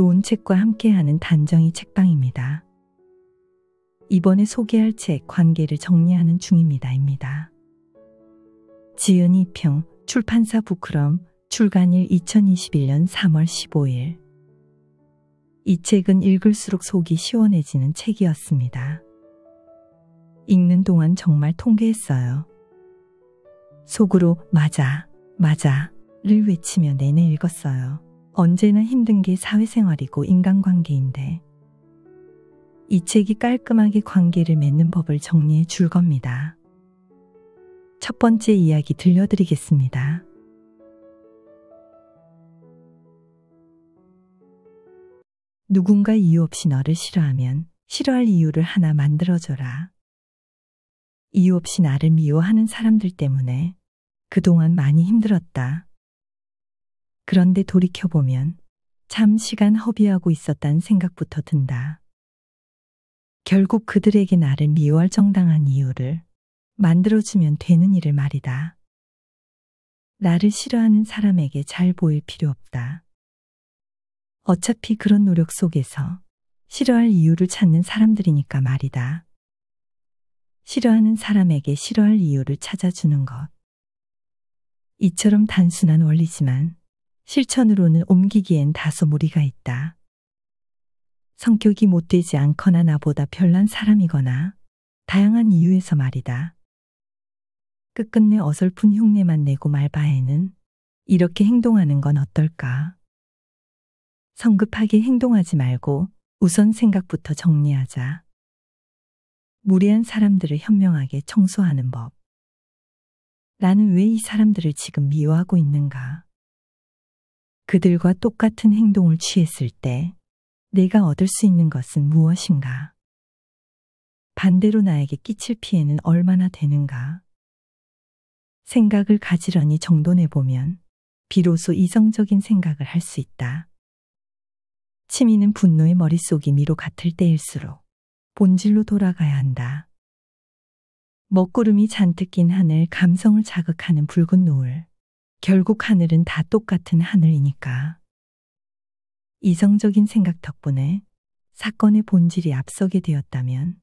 좋은 책과 함께하는 단정이 책방입니다. 이번에 소개할 책 관계를 정리하는 중입니다입니다. 지은 이평 출판사 부크럼 출간일 2021년 3월 15일 이 책은 읽을수록 속이 시원해지는 책이었습니다. 읽는 동안 정말 통쾌했어요. 속으로 맞아, 맞아를 외치며 내내 읽었어요. 언제나 힘든 게 사회생활이고 인간관계인데 이 책이 깔끔하게 관계를 맺는 법을 정리해 줄 겁니다. 첫 번째 이야기 들려드리겠습니다. 누군가 이유 없이 너를 싫어하면 싫어할 이유를 하나 만들어줘라. 이유 없이 나를 미워하는 사람들 때문에 그동안 많이 힘들었다. 그런데 돌이켜보면 참 시간 허비하고 있었단 생각부터 든다. 결국 그들에게 나를 미워할 정당한 이유를 만들어주면 되는 일을 말이다. 나를 싫어하는 사람에게 잘 보일 필요 없다. 어차피 그런 노력 속에서 싫어할 이유를 찾는 사람들이니까 말이다. 싫어하는 사람에게 싫어할 이유를 찾아주는 것. 이처럼 단순한 원리지만 실천으로는 옮기기엔 다소 무리가 있다. 성격이 못되지 않거나 나보다 별난 사람이거나 다양한 이유에서 말이다. 끝끝내 어설픈 흉내만 내고 말 바에는 이렇게 행동하는 건 어떨까? 성급하게 행동하지 말고 우선 생각부터 정리하자. 무례한 사람들을 현명하게 청소하는 법. 나는 왜 이 사람들을 지금 미워하고 있는가? 그들과 똑같은 행동을 취했을 때 내가 얻을 수 있는 것은 무엇인가? 반대로 나에게 끼칠 피해는 얼마나 되는가? 생각을 가지런히 정돈해보면 비로소 이성적인 생각을 할 수 있다. 치미는 분노의 머릿속이 미로 같을 때일수록 본질로 돌아가야 한다. 먹구름이 잔뜩 낀 하늘 감성을 자극하는 붉은 노을. 결국 하늘은 다 똑같은 하늘이니까. 이성적인 생각 덕분에 사건의 본질이 앞서게 되었다면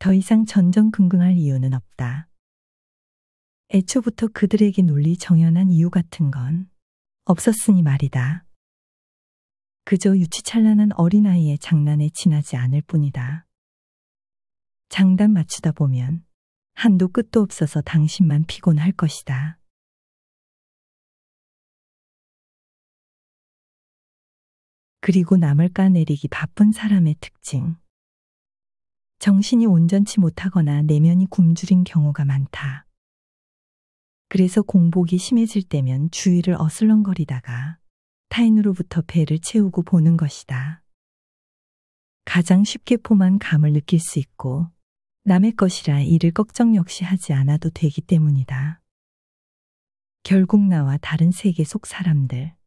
더 이상 전전긍긍할 이유는 없다. 애초부터 그들에게 논리 정연한 이유 같은 건 없었으니 말이다. 그저 유치찬란한 어린아이의 장난에 지나지 않을 뿐이다. 장단 맞추다 보면 한도 끝도 없어서 당신만 피곤할 것이다. 그리고 남을 까내리기 바쁜 사람의 특징. 정신이 온전치 못하거나 내면이 굶주린 경우가 많다. 그래서 공복이 심해질 때면 주위를 어슬렁거리다가 타인으로부터 배를 채우고 보는 것이다. 가장 쉽게 포만 감을 느낄 수 있고 남의 것이라 이를 걱정 역시 하지 않아도 되기 때문이다. 결국 나와 다른 세계 속 사람들.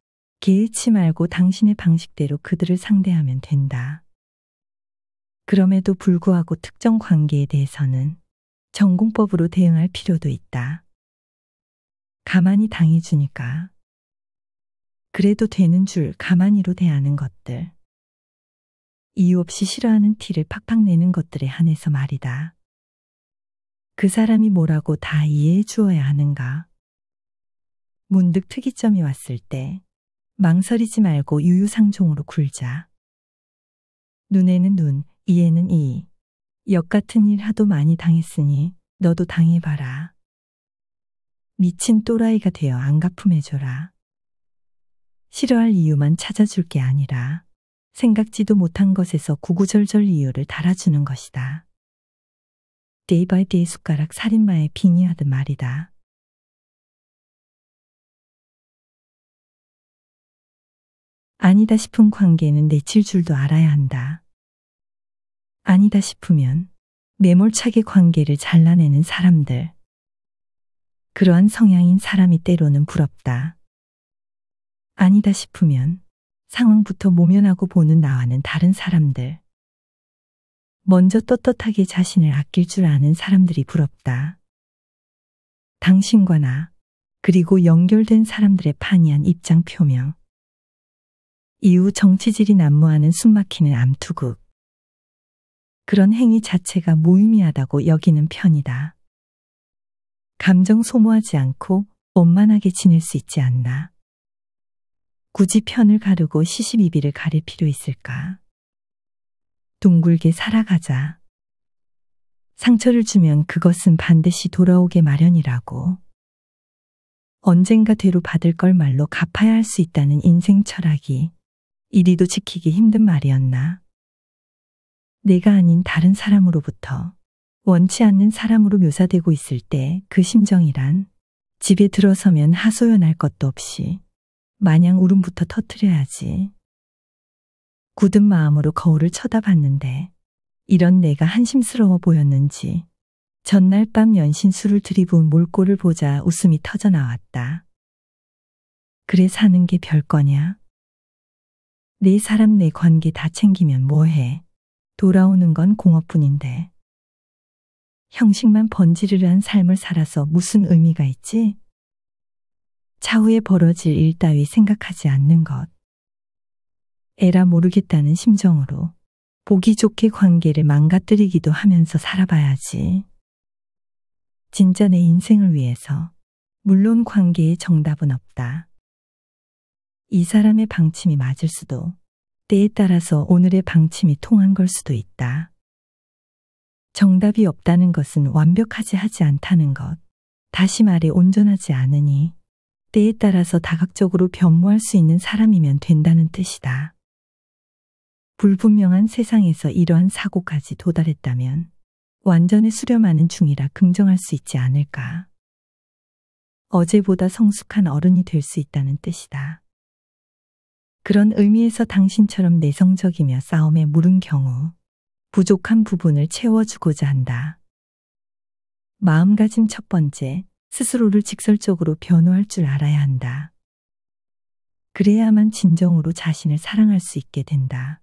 개의치 말고 당신의 방식대로 그들을 상대하면 된다. 그럼에도 불구하고 특정 관계에 대해서는 전공법으로 대응할 필요도 있다. 가만히 당해주니까. 그래도 되는 줄 가만히로 대하는 것들. 이유 없이 싫어하는 티를 팍팍 내는 것들에 한해서 말이다. 그 사람이 뭐라고 다 이해해 주어야 하는가? 문득 특이점이 왔을 때 망설이지 말고 유유상종으로 굴자. 눈에는 눈, 이에는 이. 역 같은 일 하도 많이 당했으니 너도 당해봐라. 미친 또라이가 되어 안 가품해줘라. 싫어할 이유만 찾아줄 게 아니라 생각지도 못한 것에서 구구절절 이유를 달아주는 것이다. 데이 바이 데이 숟가락 살인마의 빙의하듯 말이다. 아니다 싶은 관계는 내칠 줄도 알아야 한다. 아니다 싶으면 매몰차게 관계를 잘라내는 사람들. 그러한 성향인 사람이 때로는 부럽다. 아니다 싶으면 상황부터 모면하고 보는 나와는 다른 사람들. 먼저 떳떳하게 자신을 아낄 줄 아는 사람들이 부럽다. 당신과 나, 그리고 연결된 사람들의 판이한 입장 표명. 이후 정치질이 난무하는 숨막히는 암투극 그런 행위 자체가 무의미하다고 여기는 편이다. 감정 소모하지 않고 원만하게 지낼 수 있지 않나. 굳이 편을 가르고 시시비비를 가릴 필요 있을까? 둥글게 살아가자. 상처를 주면 그것은 반드시 돌아오게 마련이라고. 언젠가 되로 받을 걸 말로 갚아야 할 수 있다는 인생 철학이 이리도 지키기 힘든 말이었나. 내가 아닌 다른 사람으로부터 원치 않는 사람으로 묘사되고 있을 때 그 심정이란 집에 들어서면 하소연할 것도 없이 마냥 울음부터 터트려야지. 굳은 마음으로 거울을 쳐다봤는데 이런 내가 한심스러워 보였는지 전날 밤 연신술을 들이부은 몰골을 보자 웃음이 터져 나왔다. 그래 사는 게 별 거냐? 네 사람 내 네 관계 다 챙기면 뭐해. 돌아오는 건 공업뿐인데. 형식만 번지르르한 삶을 살아서 무슨 의미가 있지? 차후에 벌어질 일 따위 생각하지 않는 것. 에라 모르겠다는 심정으로 보기 좋게 관계를 망가뜨리기도 하면서 살아봐야지. 진짜 내 인생을 위해서. 물론 관계의 정답은 없다. 이 사람의 방침이 맞을 수도, 때에 따라서 오늘의 방침이 통한 걸 수도 있다. 정답이 없다는 것은 완벽하지 하지 않다는 것, 다시 말해 온전하지 않으니 때에 따라서 다각적으로 변모할 수 있는 사람이면 된다는 뜻이다. 불분명한 세상에서 이러한 사고까지 도달했다면 완전히 수렴하는 중이라 긍정할 수 있지 않을까. 어제보다 성숙한 어른이 될 수 있다는 뜻이다. 그런 의미에서 당신처럼 내성적이며 싸움에 물은 경우 부족한 부분을 채워주고자 한다. 마음가짐 첫 번째, 스스로를 직설적으로 변호할 줄 알아야 한다. 그래야만 진정으로 자신을 사랑할 수 있게 된다.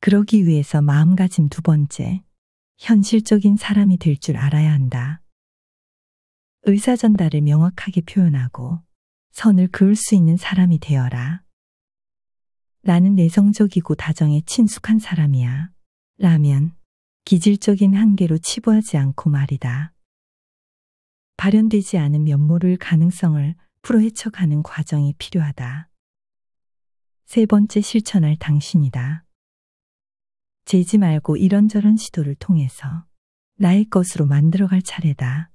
그러기 위해서 마음가짐 두 번째, 현실적인 사람이 될 줄 알아야 한다. 의사 전달을 명확하게 표현하고 선을 그을 수 있는 사람이 되어라. 나는 내성적이고 다정에 친숙한 사람이야. 라면 기질적인 한계로 치부하지 않고 말이다. 발현되지 않은 면모를 가능성을 풀어헤쳐가는 과정이 필요하다. 세 번째 실천할 당신이다. 재지 말고 이런저런 시도를 통해서 나의 것으로 만들어갈 차례다.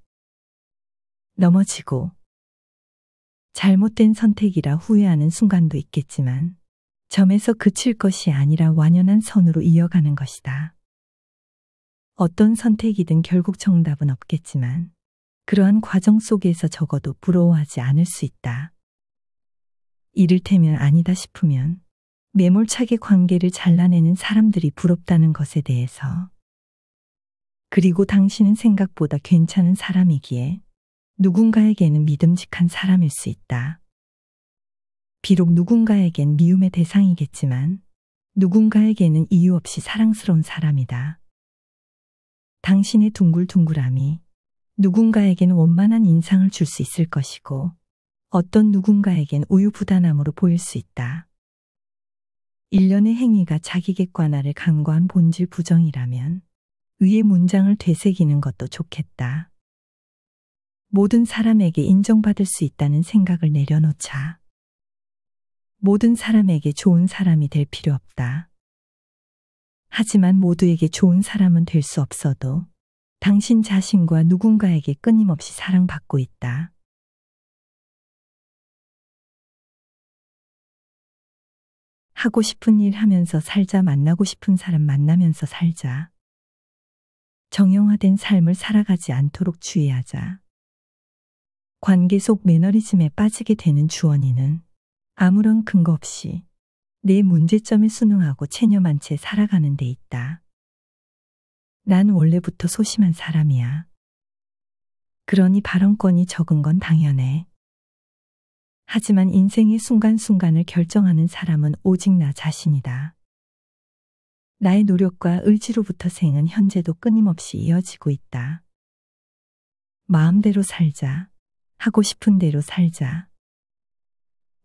넘어지고 잘못된 선택이라 후회하는 순간도 있겠지만 점에서 그칠 것이 아니라 완연한 선으로 이어가는 것이다. 어떤 선택이든 결국 정답은 없겠지만 그러한 과정 속에서 적어도 부러워하지 않을 수 있다. 이를테면 아니다 싶으면 매몰차게 관계를 잘라내는 사람들이 부럽다는 것에 대해서 그리고 당신은 생각보다 괜찮은 사람이기에 누군가에게는 믿음직한 사람일 수 있다. 비록 누군가에겐 미움의 대상이겠지만 누군가에게는 이유 없이 사랑스러운 사람이다. 당신의 둥글둥글함이 누군가에겐 원만한 인상을 줄 수 있을 것이고 어떤 누군가에겐 우유부단함으로 보일 수 있다. 일련의 행위가 자기객관화를 강구한 본질 부정이라면 위의 문장을 되새기는 것도 좋겠다. 모든 사람에게 인정받을 수 있다는 생각을 내려놓자. 모든 사람에게 좋은 사람이 될 필요 없다. 하지만 모두에게 좋은 사람은 될 수 없어도 당신 자신과 누군가에게 끊임없이 사랑받고 있다. 하고 싶은 일 하면서 살자 만나고 싶은 사람 만나면서 살자. 정형화된 삶을 살아가지 않도록 주의하자. 관계 속 매너리즘에 빠지게 되는 주원이는 아무런 근거 없이 내 문제점에 순응하고 체념한 채 살아가는 데 있다. 난 원래부터 소심한 사람이야. 그러니 발언권이 적은 건 당연해. 하지만 인생의 순간순간을 결정하는 사람은 오직 나 자신이다. 나의 노력과 의지로부터 생은 현재도 끊임없이 이어지고 있다. 마음대로 살자. 하고 싶은 대로 살자.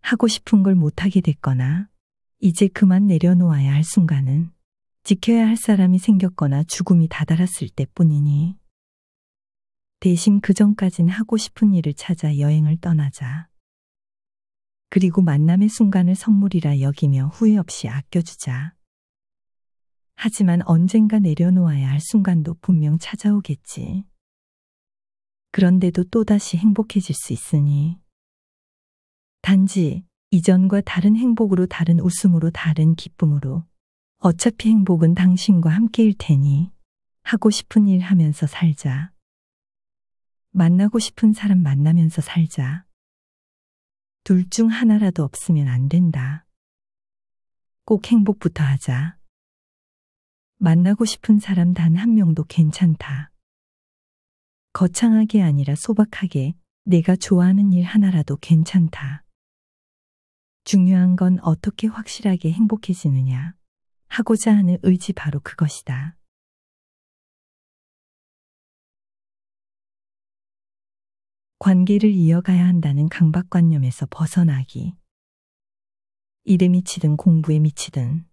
하고 싶은 걸 못하게 됐거나 이제 그만 내려놓아야 할 순간은 지켜야 할 사람이 생겼거나 죽음이 다다랐을 때뿐이니 대신 그 전까진 하고 싶은 일을 찾아 여행을 떠나자. 그리고 만남의 순간을 선물이라 여기며 후회 없이 아껴주자. 하지만 언젠가 내려놓아야 할 순간도 분명 찾아오겠지. 그런데도 또다시 행복해질 수 있으니 단지 이전과 다른 행복으로 다른 웃음으로 다른 기쁨으로 어차피 행복은 당신과 함께일 테니 하고 싶은 일 하면서 살자. 만나고 싶은 사람 만나면서 살자. 둘 중 하나라도 없으면 안 된다. 꼭 행복부터 하자. 만나고 싶은 사람 단 한 명도 괜찮다. 거창하게 아니라 소박하게 내가 좋아하는 일 하나라도 괜찮다. 중요한 건 어떻게 확실하게 행복해지느냐 하고자 하는 의지 바로 그것이다. 관계를 이어가야 한다는 강박관념에서 벗어나기. 일에 미치든 공부에 미치든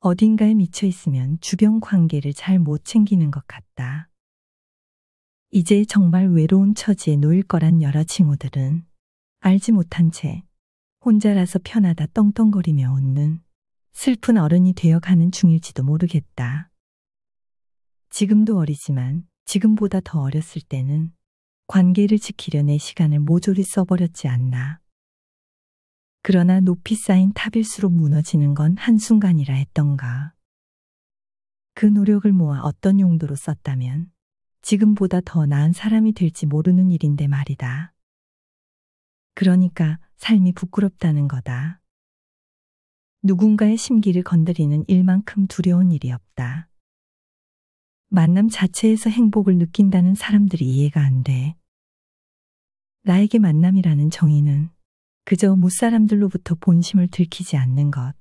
어딘가에 미쳐 있으면 주변 관계를 잘 못 챙기는 것 같다. 이제 정말 외로운 처지에 놓일 거란 여러 친구들은 알지 못한 채 혼자라서 편하다 떵떵거리며 웃는 슬픈 어른이 되어가는 중일지도 모르겠다. 지금도 어리지만 지금보다 더 어렸을 때는 관계를 지키려 내 시간을 모조리 써버렸지 않나. 그러나 높이 쌓인 탑일수록 무너지는 건 한순간이라 했던가. 그 노력을 모아 어떤 용도로 썼다면 지금보다 더 나은 사람이 될지 모르는 일인데 말이다. 그러니까 삶이 부끄럽다는 거다. 누군가의 심기를 건드리는 일만큼 두려운 일이 없다. 만남 자체에서 행복을 느낀다는 사람들이 이해가 안 돼. 나에게 만남이라는 정의는 그저 무사람들로부터 본심을 들키지 않는 것,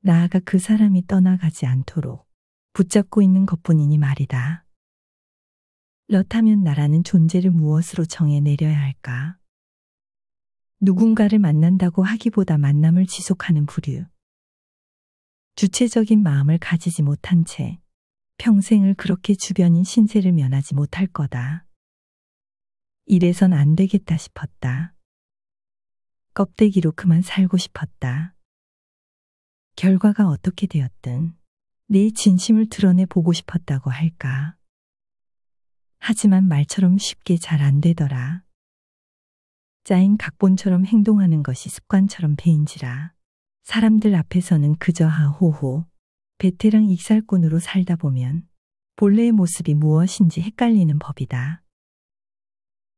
나아가 그 사람이 떠나가지 않도록 붙잡고 있는 것뿐이니 말이다. 그렇다면 나라는 존재를 무엇으로 정해내려야 할까? 누군가를 만난다고 하기보다 만남을 지속하는 부류. 주체적인 마음을 가지지 못한 채 평생을 그렇게 주변인 신세를 면하지 못할 거다. 이래선 안 되겠다 싶었다. 껍데기로 그만 살고 싶었다. 결과가 어떻게 되었든 내 진심을 드러내 보고 싶었다고 할까. 하지만 말처럼 쉽게 잘 안 되더라. 짜인 각본처럼 행동하는 것이 습관처럼 배인지라 사람들 앞에서는 그저 하호호 베테랑 익살꾼으로 살다 보면 본래의 모습이 무엇인지 헷갈리는 법이다.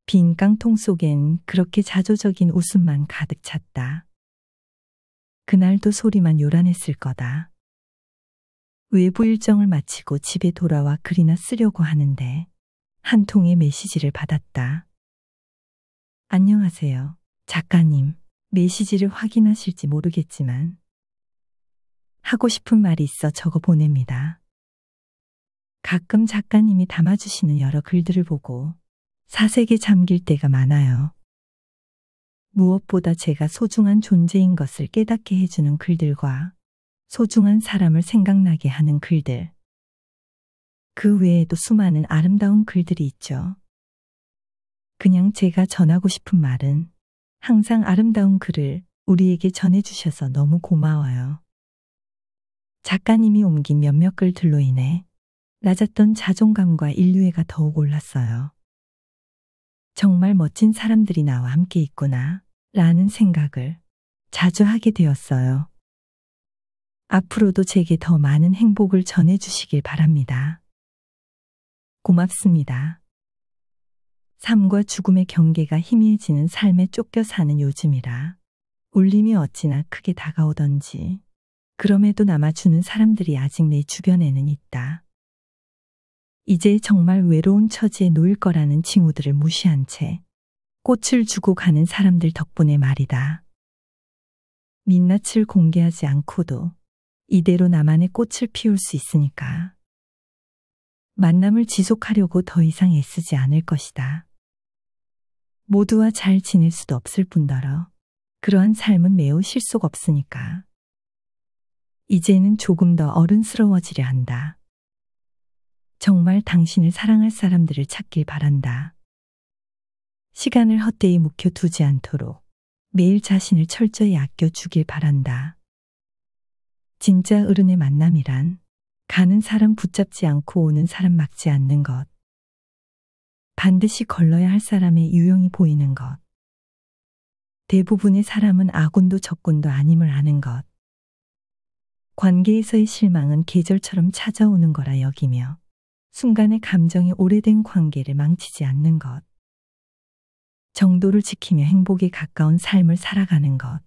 빈 깡통 속엔 그렇게 자조적인 웃음만 가득 찼다. 그날도 소리만 요란했을 거다. 외부 일정을 마치고 집에 돌아와 글이나 쓰려고 하는데 한 통의 메시지를 받았다. 안녕하세요. 작가님, 메시지를 확인하실지 모르겠지만 하고 싶은 말이 있어 적어 보냅니다. 가끔 작가님이 담아주시는 여러 글들을 보고 사색에 잠길 때가 많아요. 무엇보다 제가 소중한 존재인 것을 깨닫게 해주는 글들과 소중한 사람을 생각나게 하는 글들. 그 외에도 수많은 아름다운 글들이 있죠. 그냥 제가 전하고 싶은 말은 항상 아름다운 글을 우리에게 전해주셔서 너무 고마워요. 작가님이 옮긴 몇몇 글들로 인해 낮았던 자존감과 인류애가 더욱 올랐어요. 정말 멋진 사람들이 나와 함께 있구나 라는 생각을 자주 하게 되었어요. 앞으로도 제게 더 많은 행복을 전해주시길 바랍니다. 고맙습니다. 삶과 죽음의 경계가 희미해지는 삶에 쫓겨 사는 요즘이라 울림이 어찌나 크게 다가오던지 그럼에도 남아주는 사람들이 아직 내 주변에는 있다. 이제 정말 외로운 처지에 놓일 거라는 징후들을 무시한 채 꽃을 주고 가는 사람들 덕분에 말이다. 민낯을 공개하지 않고도 이대로 나만의 꽃을 피울 수 있으니까. 만남을 지속하려고 더 이상 애쓰지 않을 것이다. 모두와 잘 지낼 수도 없을 뿐더러 그러한 삶은 매우 실속 없으니까. 이제는 조금 더 어른스러워지려 한다. 정말 당신을 사랑할 사람들을 찾길 바란다. 시간을 헛되이 묵혀두지 않도록 매일 자신을 철저히 아껴주길 바란다. 진짜 어른의 만남이란 가는 사람 붙잡지 않고 오는 사람 막지 않는 것. 반드시 걸러야 할 사람의 유형이 보이는 것. 대부분의 사람은 아군도 적군도 아님을 아는 것. 관계에서의 실망은 계절처럼 찾아오는 거라 여기며 순간의 감정이 오래된 관계를 망치지 않는 것. 정도를 지키며 행복에 가까운 삶을 살아가는 것.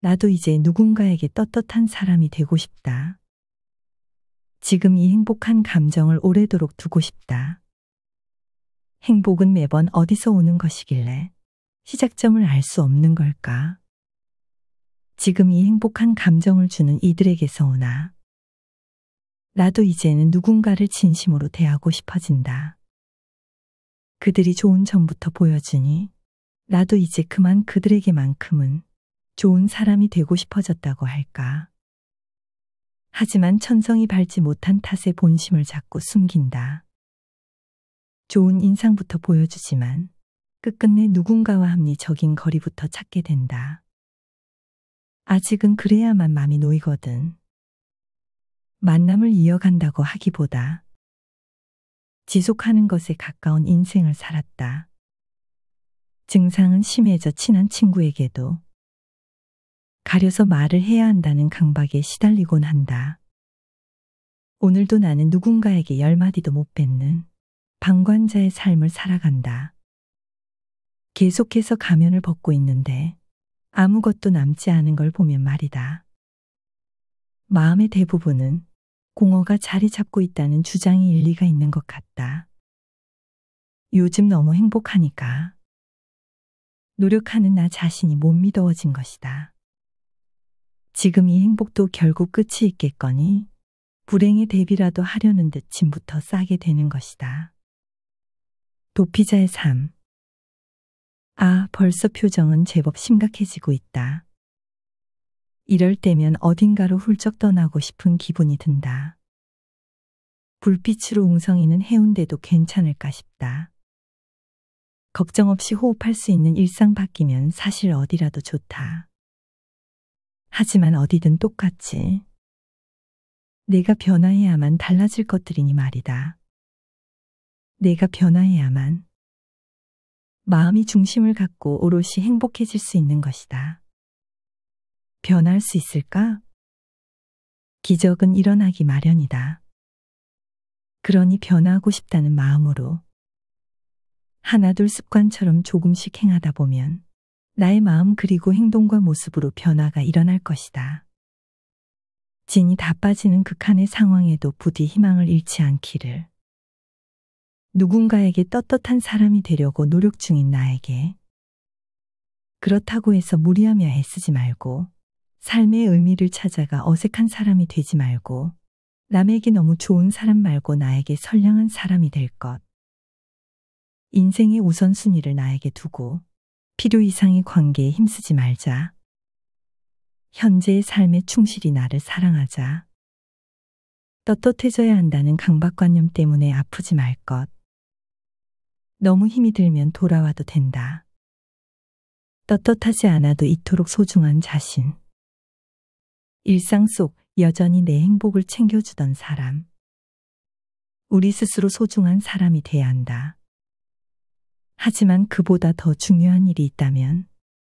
나도 이제 누군가에게 떳떳한 사람이 되고 싶다. 지금 이 행복한 감정을 오래도록 두고 싶다. 행복은 매번 어디서 오는 것이길래 시작점을 알 수 없는 걸까? 지금 이 행복한 감정을 주는 이들에게서 오나? 나도 이제는 누군가를 진심으로 대하고 싶어진다. 그들이 좋은 점부터 보여주니 나도 이제 그만 그들에게만큼은 좋은 사람이 되고 싶어졌다고 할까. 하지만 천성이 밟지 못한 탓에 본심을 자꾸 숨긴다. 좋은 인상부터 보여주지만 끝끝내 누군가와 합리적인 거리부터 찾게 된다. 아직은 그래야만 마음이 놓이거든. 만남을 이어간다고 하기보다 지속하는 것에 가까운 인생을 살았다. 증상은 심해져 친한 친구에게도 가려서 말을 해야 한다는 강박에 시달리곤 한다. 오늘도 나는 누군가에게 열마디도 못 뱉는 방관자의 삶을 살아간다. 계속해서 가면을 벗고 있는데 아무것도 남지 않은 걸 보면 말이다. 마음의 대부분은 공허가 자리 잡고 있다는 주장이 일리가 있는 것 같다. 요즘 너무 행복하니까 노력하는 나 자신이 못 믿어워진 것이다. 지금 이 행복도 결국 끝이 있겠거니 불행의 대비라도 하려는 듯 짐부터 싸게 되는 것이다. 도피자의 삶. 아, 벌써 표정은 제법 심각해지고 있다. 이럴 때면 어딘가로 훌쩍 떠나고 싶은 기분이 든다. 불빛으로 웅성이는 해운대도 괜찮을까 싶다. 걱정 없이 호흡할 수 있는 일상 바뀌면 사실 어디라도 좋다. 하지만 어디든 똑같지. 내가 변화해야만 달라질 것들이니 말이다. 내가 변화해야만 마음이 중심을 갖고 오롯이 행복해질 수 있는 것이다. 변할 수 있을까? 기적은 일어나기 마련이다. 그러니 변하고 싶다는 마음으로 하나둘 습관처럼 조금씩 행하다 보면 나의 마음 그리고 행동과 모습으로 변화가 일어날 것이다. 진이 다 빠지는 극한의 상황에도 부디 희망을 잃지 않기를. 누군가에게 떳떳한 사람이 되려고 노력 중인 나에게 그렇다고 해서 무리하며 애쓰지 말고 삶의 의미를 찾아가 어색한 사람이 되지 말고 남에게 너무 좋은 사람 말고 나에게 선량한 사람이 될 것. 인생의 우선순위를 나에게 두고 필요 이상의 관계에 힘쓰지 말자. 현재의 삶에 충실히 나를 사랑하자. 떳떳해져야 한다는 강박관념 때문에 아프지 말 것. 너무 힘이 들면 돌아와도 된다. 떳떳하지 않아도 이토록 소중한 자신. 일상 속 여전히 내 행복을 챙겨주던 사람. 우리 스스로 소중한 사람이 돼야 한다. 하지만 그보다 더 중요한 일이 있다면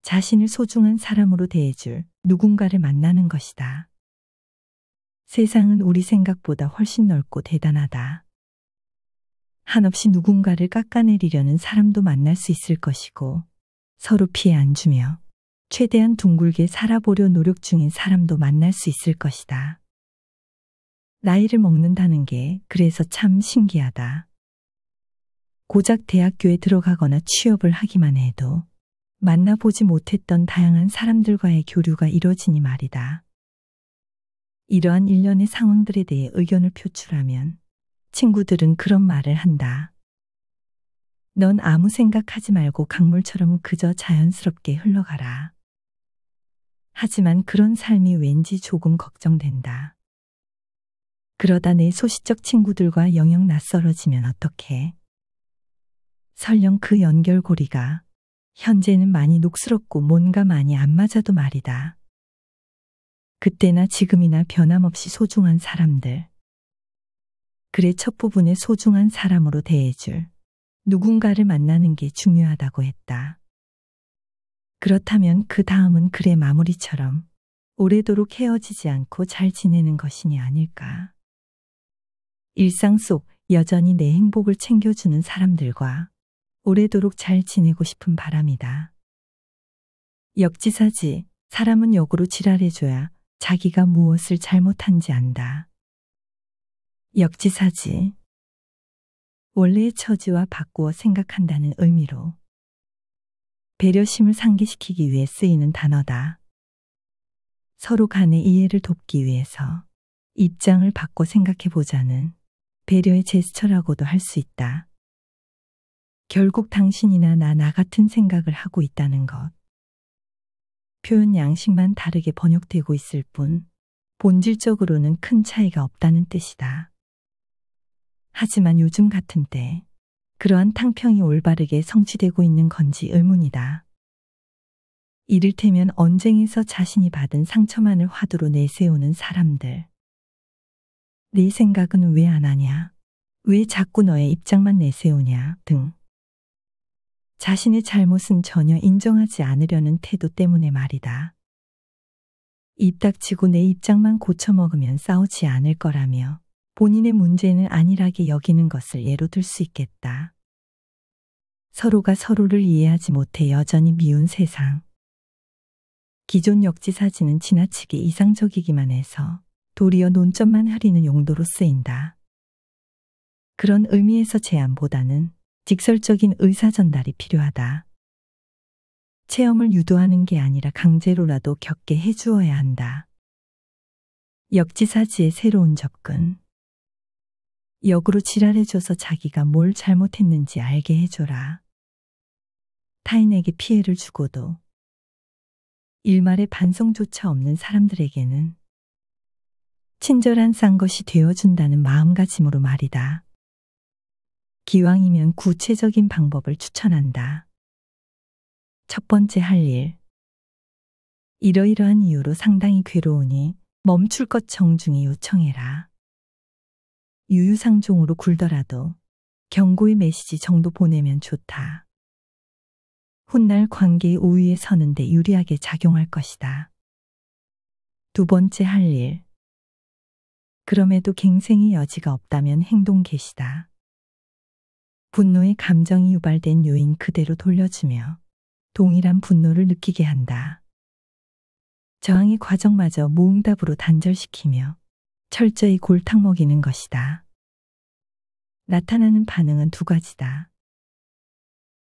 자신을 소중한 사람으로 대해줄 누군가를 만나는 것이다. 세상은 우리 생각보다 훨씬 넓고 대단하다. 한없이 누군가를 깎아내리려는 사람도 만날 수 있을 것이고 서로 피해 안주며 최대한 둥글게 살아보려 노력 중인 사람도 만날 수 있을 것이다. 나이를 먹는다는 게 그래서 참 신기하다. 고작 대학교에 들어가거나 취업을 하기만 해도 만나보지 못했던 다양한 사람들과의 교류가 이뤄지니 말이다. 이러한 일련의 상황들에 대해 의견을 표출하면 친구들은 그런 말을 한다. 넌 아무 생각하지 말고 강물처럼 그저 자연스럽게 흘러가라. 하지만 그런 삶이 왠지 조금 걱정된다. 그러다 내 소시적 친구들과 영영 낯설어지면 어떡해? 설령 그 연결고리가 현재는 많이 녹스럽고 뭔가 많이 안 맞아도 말이다. 그때나 지금이나 변함없이 소중한 사람들. 글의 첫 부분에 소중한 사람으로 대해줄 누군가를 만나는 게 중요하다고 했다. 그렇다면 그 다음은 글의 마무리처럼 오래도록 헤어지지 않고 잘 지내는 것이니 아닐까. 일상 속 여전히 내 행복을 챙겨주는 사람들과 오래도록 잘 지내고 싶은 바람이다. 역지사지 사람은 역으로 지랄해줘야 자기가 무엇을 잘못한지 안다. 역지사지. 원래의 처지와 바꾸어 생각한다는 의미로 배려심을 상기시키기 위해 쓰이는 단어다. 서로 간의 이해를 돕기 위해서 입장을 바꿔 생각해 보자는 배려의 제스처라고도 할 수 있다. 결국 당신이나 나, 나 같은 생각을 하고 있다는 것. 표현 양식만 다르게 번역되고 있을 뿐 본질적으로는 큰 차이가 없다는 뜻이다. 하지만 요즘 같은 때 그러한 탕평이 올바르게 성취되고 있는 건지 의문이다. 이를테면 언쟁에서 자신이 받은 상처만을 화두로 내세우는 사람들. 네 생각은 왜 안 하냐? 왜 자꾸 너의 입장만 내세우냐? 등. 자신의 잘못은 전혀 인정하지 않으려는 태도 때문에 말이다. 입 닥치고 내 입장만 고쳐먹으면 싸우지 않을 거라며 본인의 문제는 아니라게 여기는 것을 예로 들 수 있겠다. 서로가 서로를 이해하지 못해 여전히 미운 세상. 기존 역지 사진은 지나치게 이상적이기만 해서 도리어 논점만 흐리는 용도로 쓰인다. 그런 의미에서 제안보다는 직설적인 의사 전달이 필요하다. 체험을 유도하는 게 아니라 강제로라도 겪게 해주어야 한다. 역지사지의 새로운 접근. 역으로 지랄해줘서 자기가 뭘 잘못했는지 알게 해줘라. 타인에게 피해를 주고도 일말의 반성조차 없는 사람들에게는 친절한 싼것이 되어준다는 마음가짐으로 말이다. 기왕이면 구체적인 방법을 추천한다. 첫 번째 할 일. 이러이러한 이유로 상당히 괴로우니 멈출 것 정중히 요청해라. 유유상종으로 굴더라도 경고의 메시지 정도 보내면 좋다. 훗날 관계의 우위에 서는데 유리하게 작용할 것이다. 두 번째 할 일. 그럼에도 갱생의 여지가 없다면 행동 개시다. 분노의 감정이 유발된 요인 그대로 돌려주며 동일한 분노를 느끼게 한다. 저항의 과정마저 모응답으로 단절시키며 철저히 골탕 먹이는 것이다. 나타나는 반응은 두 가지다.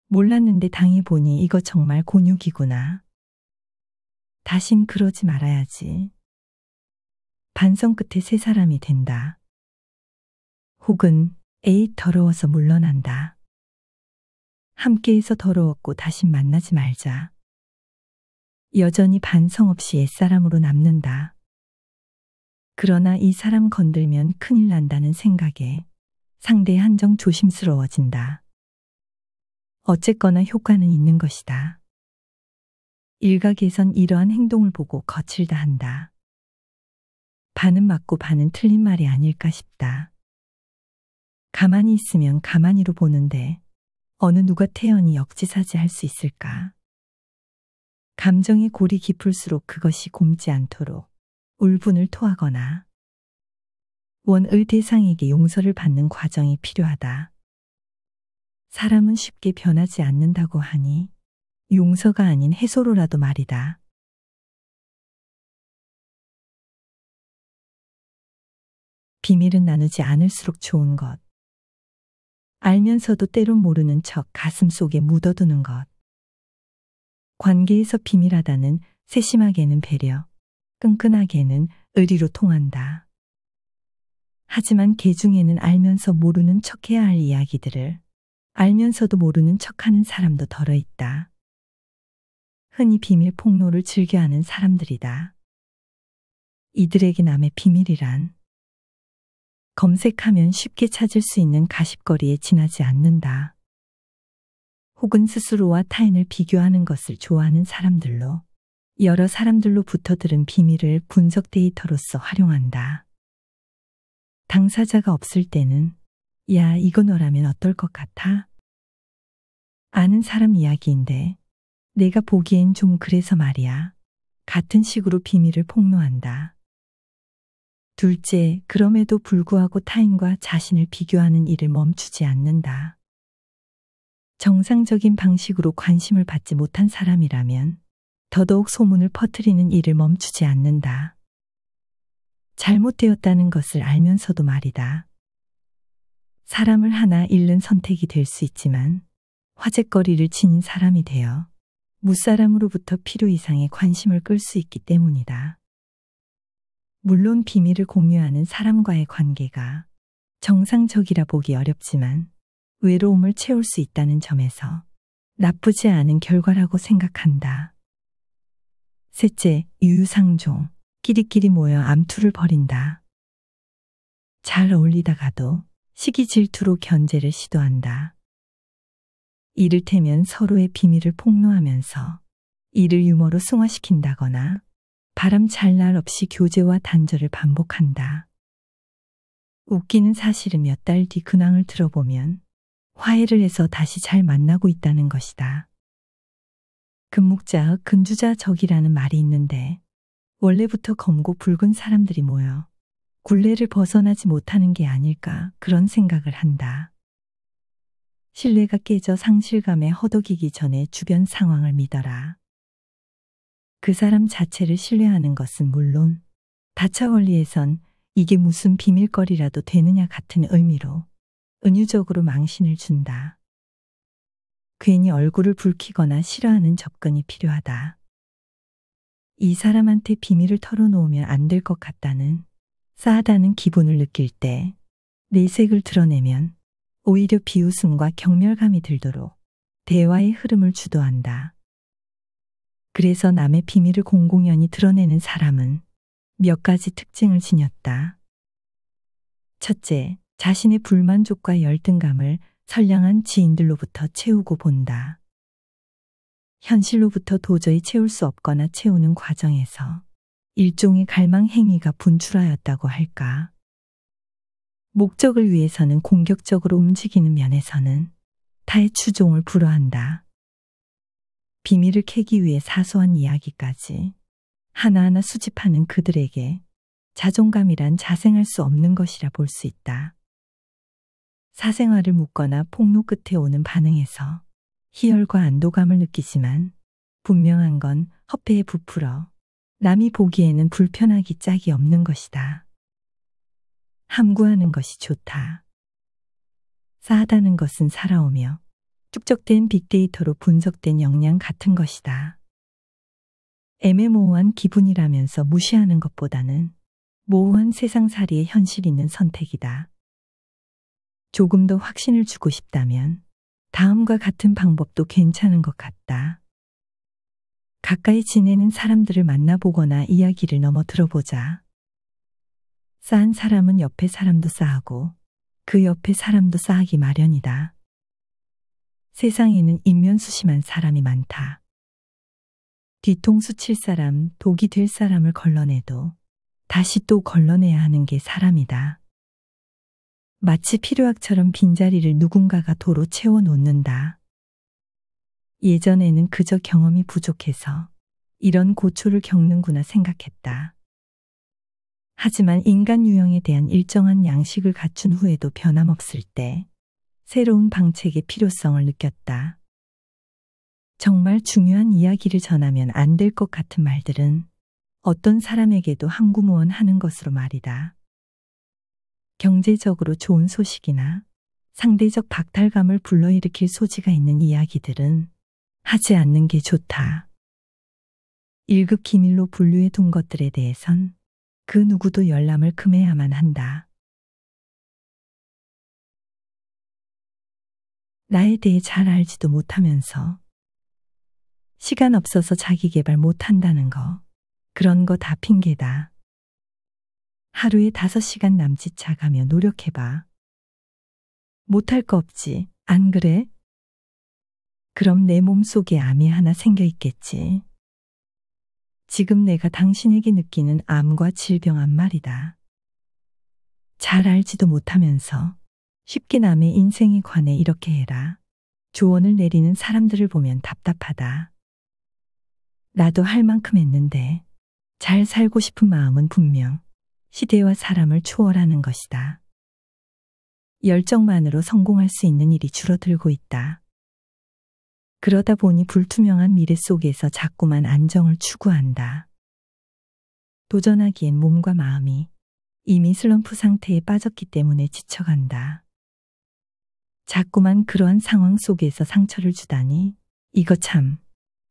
몰랐는데 당해보니 이거 정말 곤욕이구나. 다신 그러지 말아야지. 반성 끝에 세 사람이 된다. 혹은 에이 더러워서 물러난다. 함께해서 더러웠고 다신 만나지 말자. 여전히 반성 없이 옛사람으로 남는다. 그러나 이 사람 건들면 큰일 난다는 생각에 상대의 한정 조심스러워진다. 어쨌거나 효과는 있는 것이다. 일각에선 이러한 행동을 보고 거칠다 한다. 반은 맞고 반은 틀린 말이 아닐까 싶다. 가만히 있으면 가만히로 보는데 어느 누가 태연히 역지사지 할 수 있을까? 감정의 골이 깊을수록 그것이 곰지 않도록 울분을 토하거나 원의 대상에게 용서를 받는 과정이 필요하다. 사람은 쉽게 변하지 않는다고 하니 용서가 아닌 해소로라도 말이다. 비밀은 나누지 않을수록 좋은 것. 알면서도 때론 모르는 척 가슴 속에 묻어두는 것. 관계에서 비밀하다는 세심하게는 배려. 끈끈하게는 의리로 통한다. 하지만 개중에는 알면서 모르는 척해야 할 이야기들을 알면서도 모르는 척하는 사람도 덜어 있다. 흔히 비밀 폭로를 즐겨하는 사람들이다. 이들에게 남의 비밀이란 검색하면 쉽게 찾을 수 있는 가십거리에 지나지 않는다. 혹은 스스로와 타인을 비교하는 것을 좋아하는 사람들로 여러 사람들로 붙어들은 비밀을 분석 데이터로서 활용한다. 당사자가 없을 때는 야, 이거 너라면 어떨 것 같아? 아는 사람 이야기인데 내가 보기엔 좀 그래서 말이야. 같은 식으로 비밀을 폭로한다. 둘째, 그럼에도 불구하고 타인과 자신을 비교하는 일을 멈추지 않는다. 정상적인 방식으로 관심을 받지 못한 사람이라면 더더욱 소문을 퍼뜨리는 일을 멈추지 않는다. 잘못되었다는 것을 알면서도 말이다. 사람을 하나 잃는 선택이 될 수 있지만 화제거리를 지닌 사람이 되어 무사람으로부터 필요 이상의 관심을 끌 수 있기 때문이다. 물론 비밀을 공유하는 사람과의 관계가 정상적이라 보기 어렵지만 외로움을 채울 수 있다는 점에서 나쁘지 않은 결과라고 생각한다. 셋째, 유유상종. 끼리끼리 모여 암투를 벌인다. 잘 어울리다가도 시기 질투로 견제를 시도한다. 이를테면 서로의 비밀을 폭로하면서 이를 유머로 승화시킨다거나 바람 잘 날 없이 교제와 단절을 반복한다. 웃기는 사실은 몇 달 뒤 근황을 들어보면 화해를 해서 다시 잘 만나고 있다는 것이다. 금목자, 금주자 적이라는 말이 있는데 원래부터 검고 붉은 사람들이 모여 굴레를 벗어나지 못하는 게 아닐까 그런 생각을 한다. 신뢰가 깨져 상실감에 허덕이기 전에 주변 상황을 믿어라. 그 사람 자체를 신뢰하는 것은 물론 다차 원리에선 이게 무슨 비밀거리라도 되느냐 같은 의미로 은유적으로 망신을 준다. 괜히 얼굴을 붉히거나 싫어하는 접근이 필요하다. 이 사람한테 비밀을 털어놓으면 안 될 것 같다는 싸하다는 기분을 느낄 때 내색을 드러내면 오히려 비웃음과 경멸감이 들도록 대화의 흐름을 주도한다. 그래서 남의 비밀을 공공연히 드러내는 사람은 몇 가지 특징을 지녔다. 첫째, 자신의 불만족과 열등감을 선량한 지인들로부터 채우고 본다. 현실로부터 도저히 채울 수 없거나 채우는 과정에서 일종의 갈망 행위가 분출하였다고 할까. 목적을 위해서는 공격적으로 움직이는 면에서는 타의 추종을 불허한다. 비밀을 캐기 위해 사소한 이야기까지 하나하나 수집하는 그들에게 자존감이란 자생할 수 없는 것이라 볼 수 있다. 사생활을 묻거나 폭로 끝에 오는 반응에서 희열과 안도감을 느끼지만 분명한 건 허폐에 부풀어 남이 보기에는 불편하기 짝이 없는 것이다. 함구하는 것이 좋다. 싸하다는 것은 살아오며 축적된 빅데이터로 분석된 역량 같은 것이다. 애매모호한 기분이라면서 무시하는 것보다는 모호한 세상살이의 현실 있는 선택이다. 조금 더 확신을 주고 싶다면 다음과 같은 방법도 괜찮은 것 같다. 가까이 지내는 사람들을 만나보거나 이야기를 넘어 들어보자. 싼 사람은 옆에 사람도 쌓고 그 옆에 사람도 쌓기 마련이다. 세상에는 인면수심한 사람이 많다. 뒤통수 칠 사람, 독이 될 사람을 걸러내도 다시 또 걸러내야 하는 게 사람이다. 마치 필요악처럼 빈자리를 누군가가 도로 채워놓는다. 예전에는 그저 경험이 부족해서 이런 고초를 겪는구나 생각했다. 하지만 인간 유형에 대한 일정한 양식을 갖춘 후에도 변함없을 때 새로운 방책의 필요성을 느꼈다. 정말 중요한 이야기를 전하면 안 될 것 같은 말들은 어떤 사람에게도 항구무원 하는 것으로 말이다. 경제적으로 좋은 소식이나 상대적 박탈감을 불러일으킬 소지가 있는 이야기들은 하지 않는 게 좋다. 1급 기밀로 분류해둔 것들에 대해선 그 누구도 열람을 금해야만 한다. 나에 대해 잘 알지도 못하면서 시간 없어서 자기 개발 못한다는 거, 그런 거 다 핑계다. 하루에 5시간 남짓 자가며 노력해봐. 못할 거 없지, 안 그래? 그럼 내 몸속에 암이 하나 생겨 있겠지. 지금 내가 당신에게 느끼는 암과 질병암 말이다. 잘 알지도 못하면서 쉽게 남의 인생에 관해 이렇게 해라. 조언을 내리는 사람들을 보면 답답하다. 나도 할 만큼 했는데 잘 살고 싶은 마음은 분명 시대와 사람을 초월하는 것이다. 열정만으로 성공할 수 있는 일이 줄어들고 있다. 그러다 보니 불투명한 미래 속에서 자꾸만 안정을 추구한다. 도전하기엔 몸과 마음이 이미 슬럼프 상태에 빠졌기 때문에 지쳐간다. 자꾸만 그러한 상황 속에서 상처를 주다니 이거 참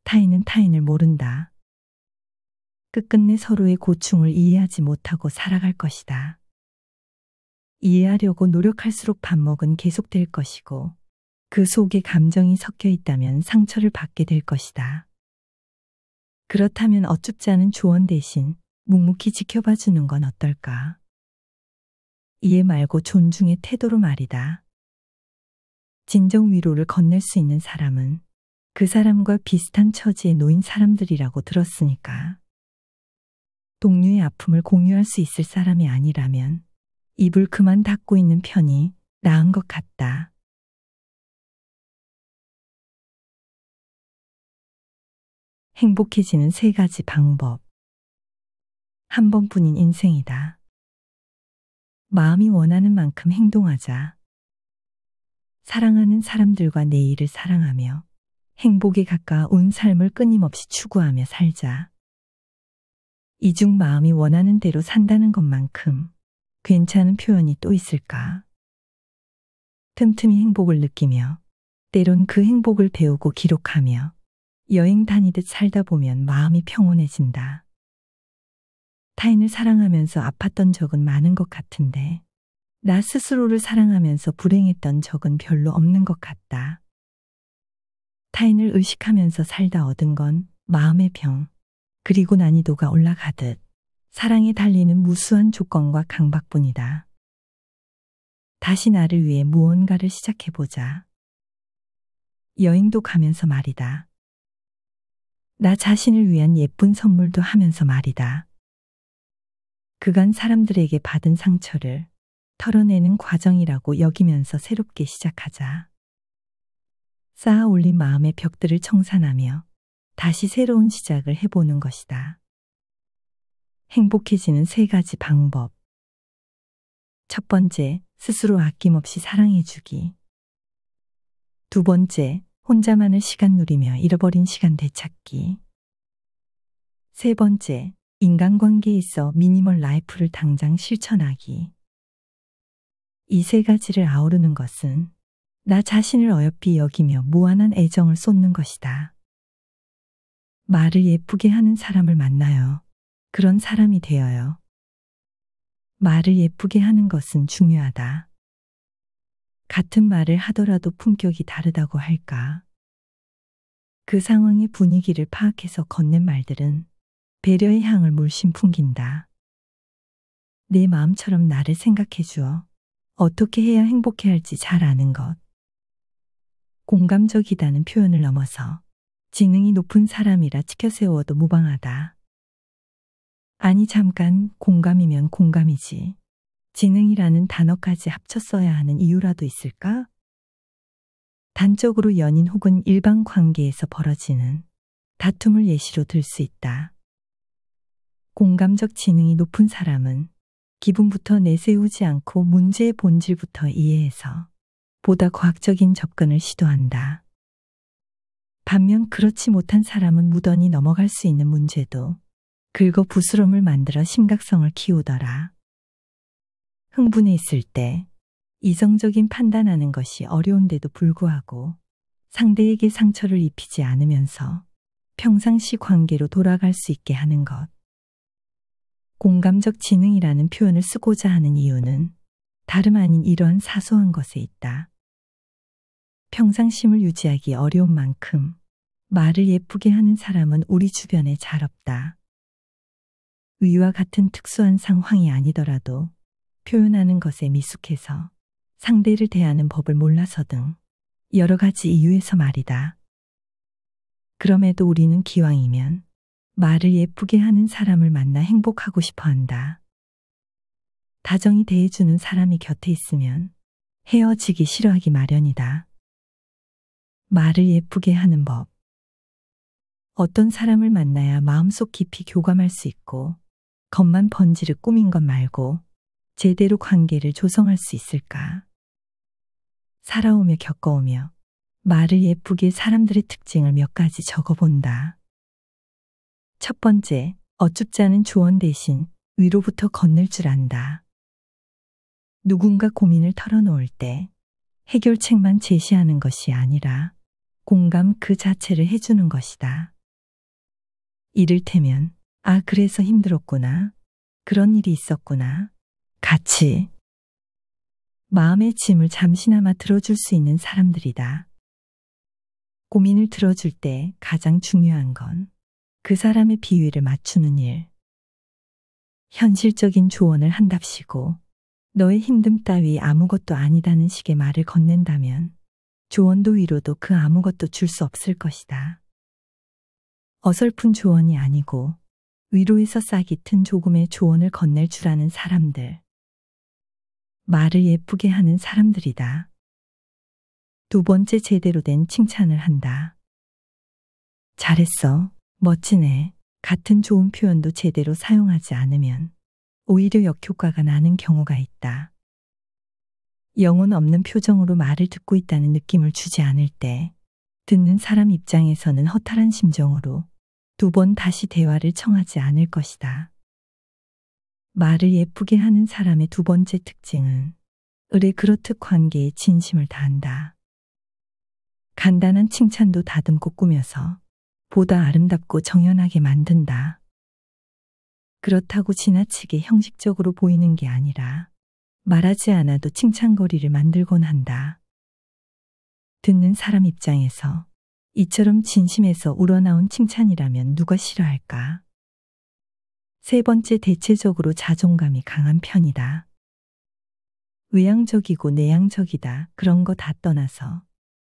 타인은 타인을 모른다. 끝끝내 서로의 고충을 이해하지 못하고 살아갈 것이다. 이해하려고 노력할수록 반목은 계속될 것이고 그 속에 감정이 섞여 있다면 상처를 받게 될 것이다. 그렇다면 어쭙지 않은 조언 대신 묵묵히 지켜봐 주는 건 어떨까? 이해 말고 존중의 태도로 말이다. 진정 위로를 건넬 수 있는 사람은 그 사람과 비슷한 처지에 놓인 사람들이라고 들었으니까. 동료의 아픔을 공유할 수 있을 사람이 아니라면 입을 그만 닫고 있는 편이 나은 것 같다. 행복해지는 세 가지 방법. 한 번뿐인 인생이다. 마음이 원하는 만큼 행동하자. 사랑하는 사람들과 내 일을 사랑하며 행복에 가까운 삶을 끊임없이 추구하며 살자. 이중 마음이 원하는 대로 산다는 것만큼 괜찮은 표현이 또 있을까? 틈틈이 행복을 느끼며 때론 그 행복을 배우고 기록하며 여행 다니듯 살다 보면 마음이 평온해진다. 타인을 사랑하면서 아팠던 적은 많은 것 같은데 나 스스로를 사랑하면서 불행했던 적은 별로 없는 것 같다. 타인을 의식하면서 살다 얻은 건 마음의 병, 그리고 난이도가 올라가듯 사랑에 달리는 무수한 조건과 강박뿐이다. 다시 나를 위해 무언가를 시작해보자. 여행도 가면서 말이다. 나 자신을 위한 예쁜 선물도 하면서 말이다. 그간 사람들에게 받은 상처를 털어내는 과정이라고 여기면서 새롭게 시작하자. 쌓아 올린 마음의 벽들을 청산하며 다시 새로운 시작을 해보는 것이다. 행복해지는 세 가지 방법. 첫 번째, 스스로 아낌없이 사랑해주기. 두 번째, 혼자만을 시간 누리며 잃어버린 시간 되찾기. 세 번째, 인간관계에 있어 미니멀 라이프를 당장 실천하기. 이 세 가지를 아우르는 것은 나 자신을 어여삐 여기며 무한한 애정을 쏟는 것이다. 말을 예쁘게 하는 사람을 만나요. 그런 사람이 되어요. 말을 예쁘게 하는 것은 중요하다. 같은 말을 하더라도 품격이 다르다고 할까? 그 상황의 분위기를 파악해서 건넨 말들은 배려의 향을 물씬 풍긴다. 내 마음처럼 나를 생각해 주어 어떻게 해야 행복해 할지 잘 아는 것. 공감적이다는 표현을 넘어서 지능이 높은 사람이라 치켜세워도 무방하다. 아니 잠깐 공감이면 공감이지. 지능이라는 단어까지 합쳤어야 하는 이유라도 있을까? 단적으로 연인 혹은 일반 관계에서 벌어지는 다툼을 예시로 들 수 있다. 공감적 지능이 높은 사람은 기분부터 내세우지 않고 문제의 본질부터 이해해서 보다 과학적인 접근을 시도한다. 반면 그렇지 못한 사람은 무던히 넘어갈 수 있는 문제도 긁어 부스럼을 만들어 심각성을 키우더라. 흥분에 있을 때 이성적인 판단하는 것이 어려운데도 불구하고 상대에게 상처를 입히지 않으면서 평상시 관계로 돌아갈 수 있게 하는 것. 공감적 지능이라는 표현을 쓰고자 하는 이유는 다름 아닌 이러한 사소한 것에 있다. 평상심을 유지하기 어려운 만큼 말을 예쁘게 하는 사람은 우리 주변에 잘 없다. 위와 같은 특수한 상황이 아니더라도 표현하는 것에 미숙해서 상대를 대하는 법을 몰라서 등 여러 가지 이유에서 말이다. 그럼에도 우리는 기왕이면 말을 예쁘게 하는 사람을 만나 행복하고 싶어 한다. 다정히 대해주는 사람이 곁에 있으면 헤어지기 싫어하기 마련이다. 말을 예쁘게 하는 법. 어떤 사람을 만나야 마음속 깊이 교감할 수 있고, 겉만 번지르 꾸민 것 말고, 제대로 관계를 조성할 수 있을까? 살아오며 겪어오며, 말을 예쁘게 사람들의 특징을 몇 가지 적어본다. 첫 번째, 어쭙지 않은 조언 대신 위로부터 건넬 줄 안다. 누군가 고민을 털어놓을 때 해결책만 제시하는 것이 아니라 공감 그 자체를 해주는 것이다. 이를테면, 아, 그래서 힘들었구나. 그런 일이 있었구나. 같이. 마음의 짐을 잠시나마 들어줄 수 있는 사람들이다. 고민을 들어줄 때 가장 중요한 건 그 사람의 비위를 맞추는 일. 현실적인 조언을 한답시고 너의 힘듦 따위 아무것도 아니다는 식의 말을 건넨다면 조언도 위로도 그 아무것도 줄 수 없을 것이다. 어설픈 조언이 아니고 위로에서 싹이 튼 조금의 조언을 건넬 줄 아는 사람들. 말을 예쁘게 하는 사람들이다. 두 번째 제대로 된 칭찬을 한다. 잘했어. 멋지네. 같은 좋은 표현도 제대로 사용하지 않으면 오히려 역효과가 나는 경우가 있다. 영혼 없는 표정으로 말을 듣고 있다는 느낌을 주지 않을 때 듣는 사람 입장에서는 허탈한 심정으로 두 번 다시 대화를 청하지 않을 것이다. 말을 예쁘게 하는 사람의 두 번째 특징은 을의 그렇듯 관계에 진심을 다한다. 간단한 칭찬도 다듬고 꾸며서 보다 아름답고 정연하게 만든다. 그렇다고 지나치게 형식적으로 보이는 게 아니라 말하지 않아도 칭찬거리를 만들곤 한다. 듣는 사람 입장에서 이처럼 진심에서 우러나온 칭찬이라면 누가 싫어할까? 세 번째 대체적으로 자존감이 강한 편이다. 외향적이고 내향적이다 그런 거 다 떠나서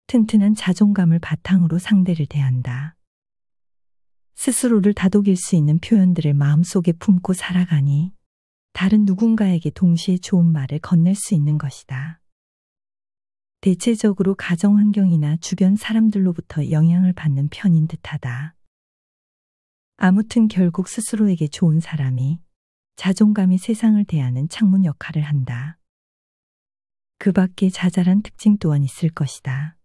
튼튼한 자존감을 바탕으로 상대를 대한다. 스스로를 다독일 수 있는 표현들을 마음속에 품고 살아가니 다른 누군가에게 동시에 좋은 말을 건넬 수 있는 것이다. 대체적으로 가정 환경이나 주변 사람들로부터 영향을 받는 편인 듯하다. 아무튼 결국 스스로에게 좋은 사람이 자존감이 세상을 대하는 창문 역할을 한다. 그 밖에 자잘한 특징 또한 있을 것이다.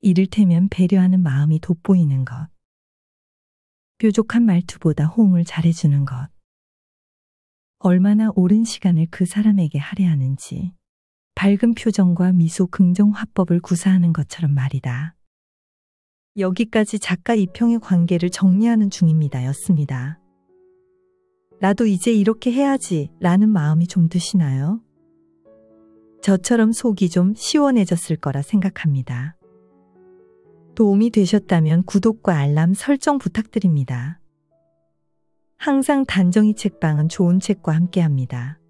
이를테면 배려하는 마음이 돋보이는 것, 뾰족한 말투보다 호응을 잘해주는 것, 얼마나 오랜 시간을 그 사람에게 할애하는지 밝은 표정과 미소 긍정 화법을 구사하는 것처럼 말이다. 여기까지 작가 이평의 관계를 정리하는 중입니다. 였습니다. 나도 이제 이렇게 해야지 라는 마음이 좀 드시나요? 저처럼 속이 좀 시원해졌을 거라 생각합니다. 도움이 되셨다면 구독과 알람 설정 부탁드립니다. 항상 단정이 책방은 좋은 책과 함께합니다.